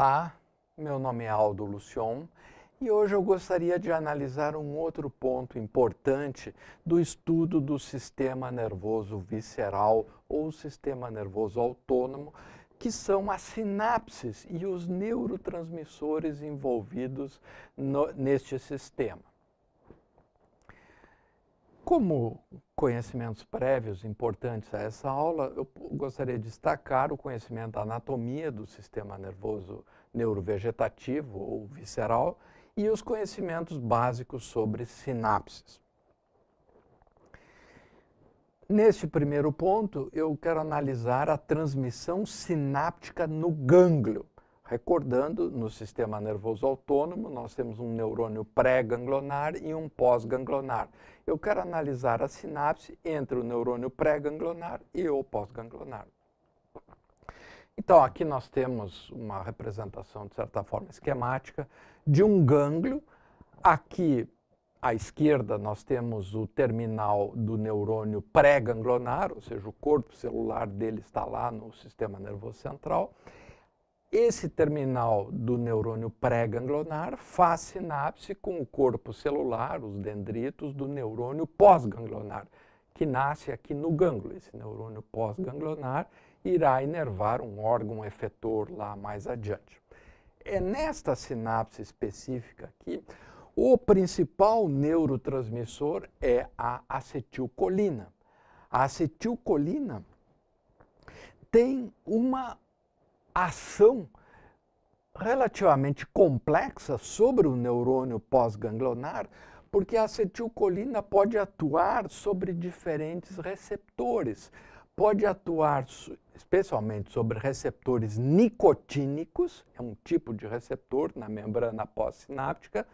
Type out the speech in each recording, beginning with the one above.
Olá, meu nome é Aldo Lucion e hoje eu gostaria de analisar um outro ponto importante do estudo do sistema nervoso visceral ou sistema nervoso autônomo, que são as sinapses e os neurotransmissores envolvidos no, neste sistema. Como conhecimentos prévios importantes a essa aula, eu gostaria de destacar o conhecimento da anatomia do sistema nervoso neurovegetativo ou visceral e os conhecimentos básicos sobre sinapses. Neste primeiro ponto, eu quero analisar a transmissão sináptica no gânglio. Recordando, no sistema nervoso autônomo, nós temos um neurônio pré-ganglionar e um pós-ganglionar. Eu quero analisar a sinapse entre o neurônio pré-ganglionar e o pós-ganglionar. Então, aqui nós temos uma representação, de certa forma, esquemática de um gânglio. Aqui, à esquerda, nós temos o terminal do neurônio pré-ganglionar, ou seja, o corpo celular dele está lá no sistema nervoso central. Esse terminal do neurônio pré-ganglionar faz sinapse com o corpo celular, os dendritos, do neurônio pós-ganglionar, que nasce aqui no gânglio, esse neurônio pós-ganglionar irá inervar um órgão efetor lá mais adiante. É nesta sinapse específica aqui, o principal neurotransmissor é a acetilcolina. A acetilcolina tem uma ação relativamente complexa sobre o neurônio pós-ganglionar, porque a acetilcolina pode atuar sobre diferentes receptores, pode atuar especialmente sobre receptores nicotínicos, é um tipo de receptor na membrana pós-sináptica.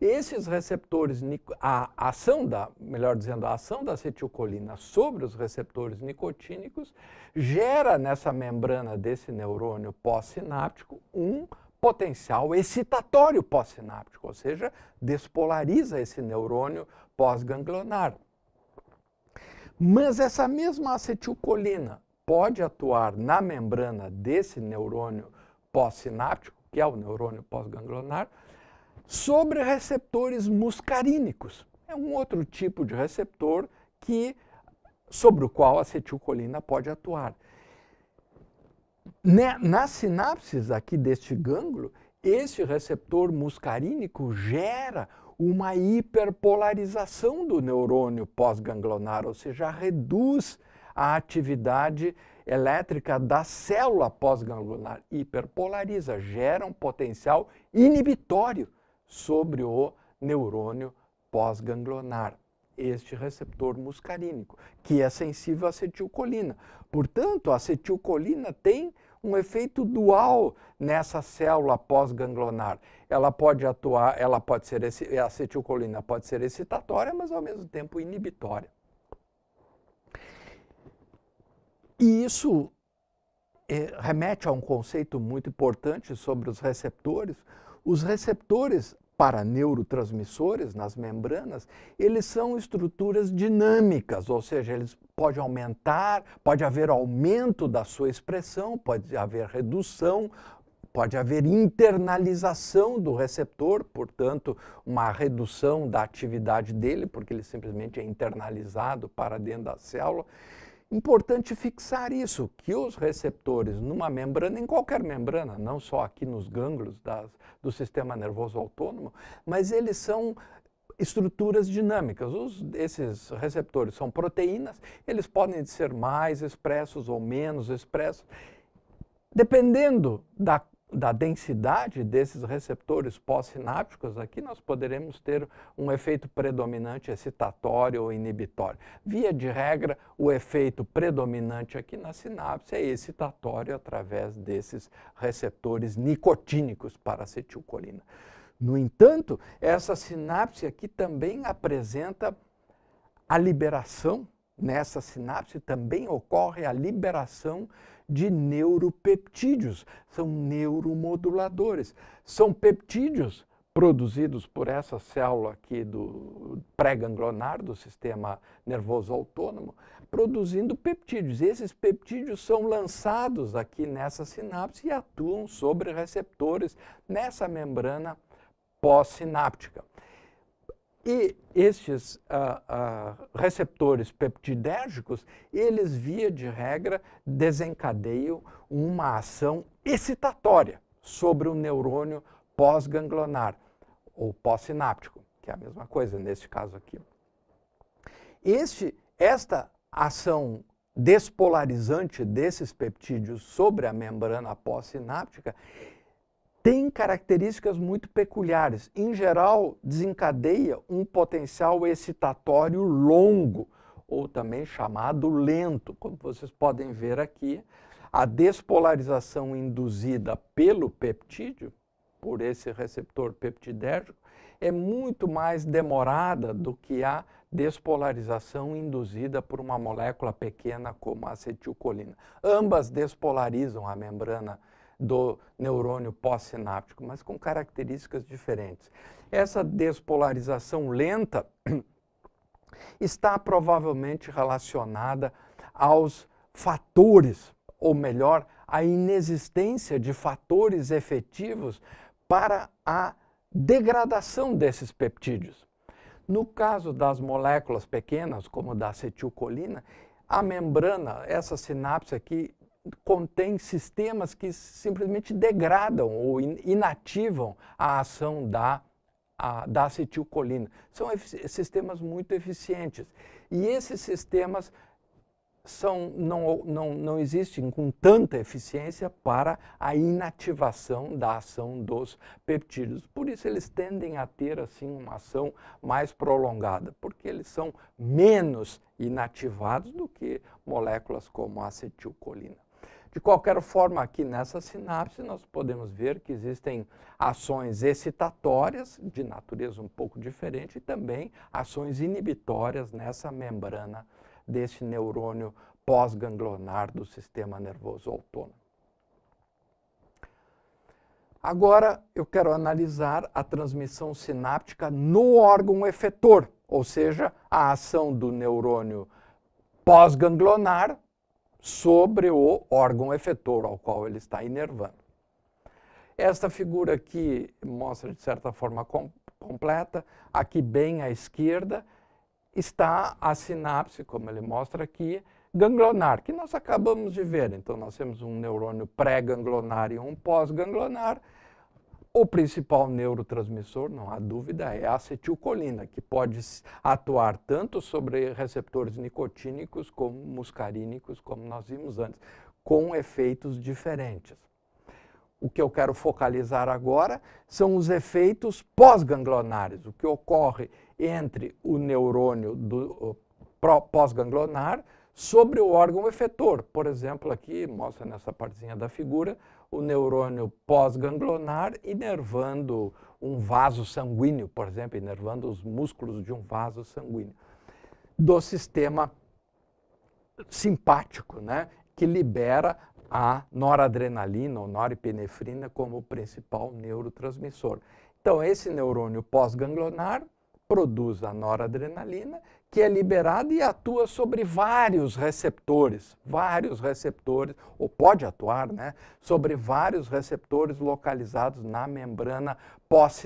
Esses receptores, a ação da, melhor dizendo, a ação da acetilcolina sobre os receptores nicotínicos gera nessa membrana desse neurônio pós-sináptico um potencial excitatório pós-sináptico, ou seja, despolariza esse neurônio pós-ganglionar. Mas essa mesma acetilcolina pode atuar na membrana desse neurônio pós-sináptico, que é o neurônio pós-ganglionar, sobre receptores muscarínicos. É um outro tipo de receptor que, sobre o qual a acetilcolina pode atuar. Né, Nas sinapses aqui deste gânglio, esse receptor muscarínico gera uma hiperpolarização do neurônio pós-ganglionar, ou seja, reduz a atividade elétrica da célula pós-glandular hiperpolariza, gera um potencial inibitório sobre o neurônio pós-ganglionar, este receptor muscarínico, que é sensível à acetilcolina. Portanto, a acetilcolina tem um efeito dual nessa célula pós-ganglionar. Ela pode atuar, ela pode ser, a acetilcolina pode ser excitatória, mas ao mesmo tempo inibitória. E isso é, remete a um conceito muito importante sobre os receptores. Os receptores para neurotransmissores nas membranas, eles são estruturas dinâmicas, ou seja, eles podem aumentar, pode haver aumento da sua expressão, pode haver redução, pode haver internalização do receptor, portanto, uma redução da atividade dele, porque ele simplesmente é internalizado para dentro da célula. Importante fixar isso, que os receptores numa membrana, em qualquer membrana, não só aqui nos gânglios das, do sistema nervoso autônomo, mas eles são estruturas dinâmicas. Os, esses receptores são proteínas, eles podem ser mais expressos ou menos expressos, dependendo da da densidade desses receptores pós-sinápticos aqui, nós poderemos ter um efeito predominante excitatório ou inibitório. Via de regra, o efeito predominante aqui na sinapse é excitatório através desses receptores nicotínicos para acetilcolina. No entanto, essa sinapse aqui também apresenta a liberação, nessa sinapse também ocorre a liberação de neuropeptídeos, são neuromoduladores, são peptídeos produzidos por essa célula aqui do pré-ganglionar do sistema nervoso autônomo, produzindo peptídeos. esses peptídeos são lançados aqui nessa sinapse e atuam sobre receptores nessa membrana pós-sináptica. E estes ah, ah, receptores peptidérgicos, eles, via de regra, desencadeiam uma ação excitatória sobre o neurônio pós-ganglionar ou pós-sináptico, que é a mesma coisa nesse caso aqui. Este, esta ação despolarizante desses peptídeos sobre a membrana pós-sináptica tem características muito peculiares. Em geral, desencadeia um potencial excitatório longo, ou também chamado lento, como vocês podem ver aqui. A despolarização induzida pelo peptídeo, por esse receptor peptidérgico, é muito mais demorada do que a despolarização induzida por uma molécula pequena como a acetilcolina. Ambas despolarizam a membrana do neurônio pós-sináptico, mas com características diferentes. Essa despolarização lenta está provavelmente relacionada aos fatores, ou melhor, à inexistência de fatores efetivos para a degradação desses peptídeos. No caso das moléculas pequenas, como da acetilcolina, a membrana, essa sinapse aqui, contém sistemas que simplesmente degradam ou inativam a ação da, a, da acetilcolina. São sistemas muito eficientes. E esses sistemas são, não, não, não existem com tanta eficiência para a inativação da ação dos peptídeos. Por isso eles tendem a ter assim uma ação mais prolongada, porque eles são menos inativados do que moléculas como a acetilcolina. De qualquer forma, aqui nessa sinapse, nós podemos ver que existem ações excitatórias, de natureza um pouco diferente, e também ações inibitórias nessa membrana desse neurônio pós-ganglionar do sistema nervoso autônomo. Agora eu quero analisar a transmissão sináptica no órgão efetor, ou seja, a ação do neurônio pós-ganglionar sobre o órgão efetor ao qual ele está inervando. Esta figura aqui mostra, de certa forma, com, completa. Aqui, bem à esquerda, está a sinapse, como ele mostra aqui, ganglionar, que nós acabamos de ver. Então, nós temos um neurônio pré-ganglionar e um pós-ganglionar. O principal neurotransmissor, não há dúvida, é a acetilcolina, que pode atuar tanto sobre receptores nicotínicos como muscarínicos, como nós vimos antes, com efeitos diferentes. O que eu quero focalizar agora são os efeitos pós-ganglionares, o que ocorre entre o neurônio pós-ganglionar sobre o órgão efetor. Por exemplo, aqui mostra nessa partezinha da figura o neurônio pós-ganglionar, inervando um vaso sanguíneo, por exemplo, inervando os músculos de um vaso sanguíneo, do sistema simpático, né, que libera a noradrenalina ou norepinefrina como principal neurotransmissor. Então, esse neurônio pós-ganglionar produz a noradrenalina, que é liberada e atua sobre vários receptores, vários receptores, ou pode atuar, né, sobre vários receptores localizados na membrana pós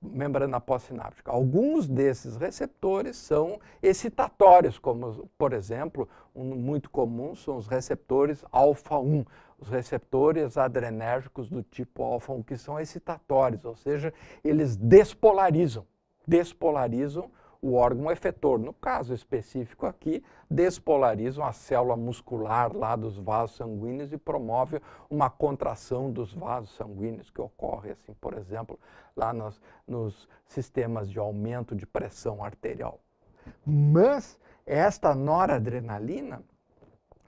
Membrana pós-sináptica. Alguns desses receptores são excitatórios, como, por exemplo, um muito comum são os receptores alfa-1, os receptores adrenérgicos do tipo alfa-1, que são excitatórios, ou seja, eles despolarizam despolarizam o órgão efetor. No caso específico aqui, despolarizam a célula muscular lá dos vasos sanguíneos e promove uma contração dos vasos sanguíneos que ocorre, assim, por exemplo, lá nos, nos sistemas de aumento de pressão arterial. Mas esta noradrenalina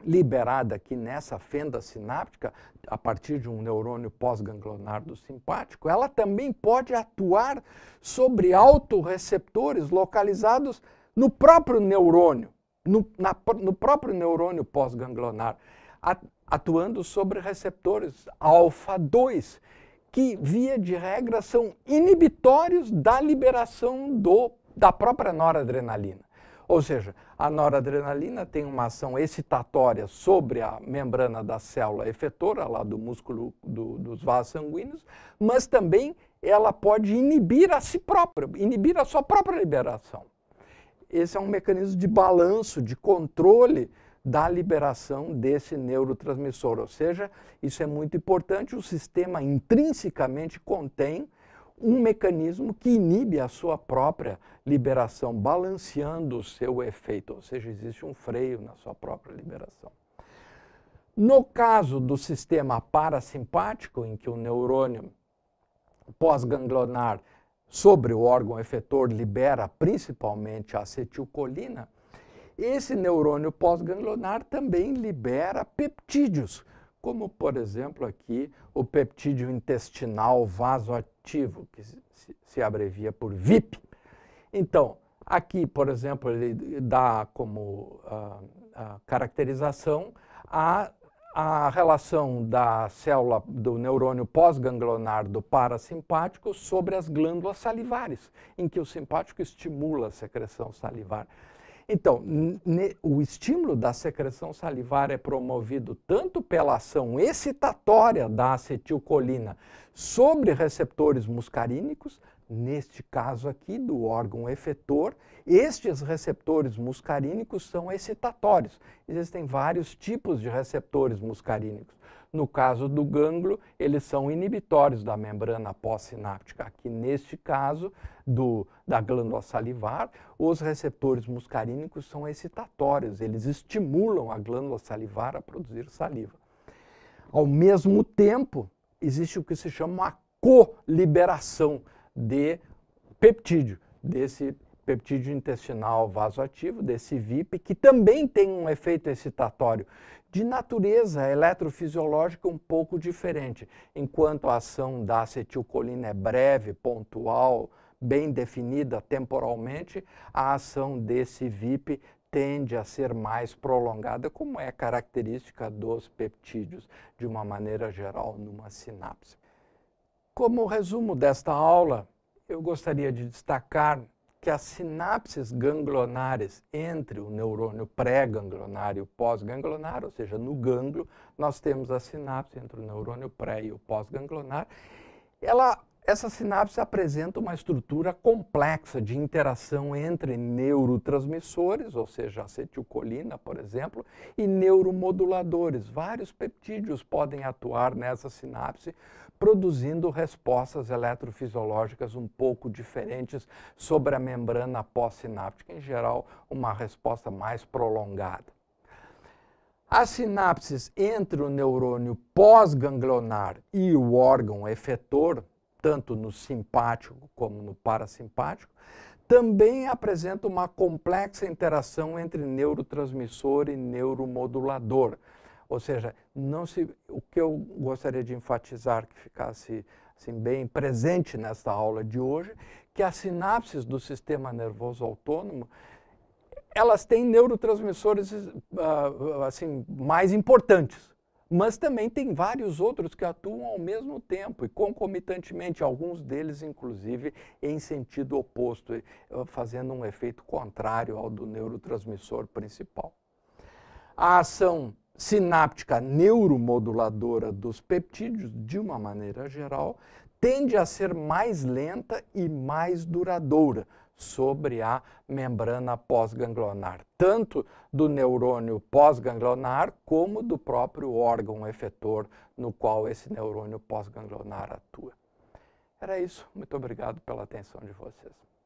liberada aqui nessa fenda sináptica, a partir de um neurônio pós-ganglionar do simpático, ela também pode atuar sobre autorreceptores localizados no próprio neurônio, no, na, no próprio neurônio pós-ganglionar, atuando sobre receptores alfa-2, que, via de regra, são inibitórios da liberação do, da própria noradrenalina. Ou seja, a noradrenalina tem uma ação excitatória sobre a membrana da célula efetora, lá do músculo do, dos vasos sanguíneos, mas também ela pode inibir a si própria, inibir a sua própria liberação. Esse é um mecanismo de balanço, de controle da liberação desse neurotransmissor. Ou seja, isso é muito importante, o sistema intrinsecamente contém um mecanismo que inibe a sua própria liberação, balanceando o seu efeito, ou seja, existe um freio na sua própria liberação. No caso do sistema parasimpático, em que o neurônio pós-ganglionar sobre o órgão efetor libera principalmente a acetilcolina, esse neurônio pós-ganglionar também libera peptídeos, como por exemplo aqui o peptídeo intestinal vasoativo, que se abrevia por VIP. Então, aqui, por exemplo, ele dá como ah, a caracterização a, a relação da célula do neurônio pós-ganglionar do parasimpático sobre as glândulas salivares, em que o simpático estimula a secreção salivar. Então, o estímulo da secreção salivar é promovido tanto pela ação excitatória da acetilcolina sobre receptores muscarínicos, neste caso aqui do órgão efetor, estes receptores muscarínicos são excitatórios. Existem vários tipos de receptores muscarínicos. No caso do gânglio, eles são inibitórios da membrana pós-sináptica. Aqui, neste caso, do, da glândula salivar, os receptores muscarínicos são excitatórios, eles estimulam a glândula salivar a produzir saliva. Ao mesmo tempo, existe o que se chama a coliberação de peptídeo, desse peptídeo intestinal vasoativo, desse VIP, que também tem um efeito excitatório de natureza eletrofisiológica um pouco diferente. Enquanto a ação da acetilcolina é breve, pontual, bem definida temporalmente, a ação desse VIP tende a ser mais prolongada, como é característica dos peptídeos, de uma maneira geral, numa sinapse. Como resumo desta aula, eu gostaria de destacar que as sinapses ganglionares entre o neurônio pré ganglionário e o pós-ganglionar, ou seja, no gânglio, nós temos a sinapse entre o neurônio pré e o pós-ganglionar, ela essa sinapse apresenta uma estrutura complexa de interação entre neurotransmissores, ou seja, acetilcolina, por exemplo, e neuromoduladores. Vários peptídeos podem atuar nessa sinapse, produzindo respostas eletrofisiológicas um pouco diferentes sobre a membrana pós-sináptica, em geral, uma resposta mais prolongada. As sinapses entre o neurônio pós-ganglionar e o órgão efetor tanto no simpático como no parasimpático, também apresenta uma complexa interação entre neurotransmissor e neuromodulador. Ou seja, não se, o que eu gostaria de enfatizar que ficasse assim, bem presente nesta aula de hoje, que as sinapses do sistema nervoso autônomo, elas têm neurotransmissores ah, assim, mais importantes. Mas também tem vários outros que atuam ao mesmo tempo e concomitantemente, alguns deles, inclusive, em sentido oposto, eh, fazendo um efeito contrário ao do neurotransmissor principal. A ação sináptica neuromoduladora dos peptídeos, de uma maneira geral, tende a ser mais lenta e mais duradoura sobre a membrana pós-ganglionar, tanto do neurônio pós-ganglionar como do próprio órgão efetor no qual esse neurônio pós-ganglionar atua. Era isso. Muito obrigado pela atenção de vocês.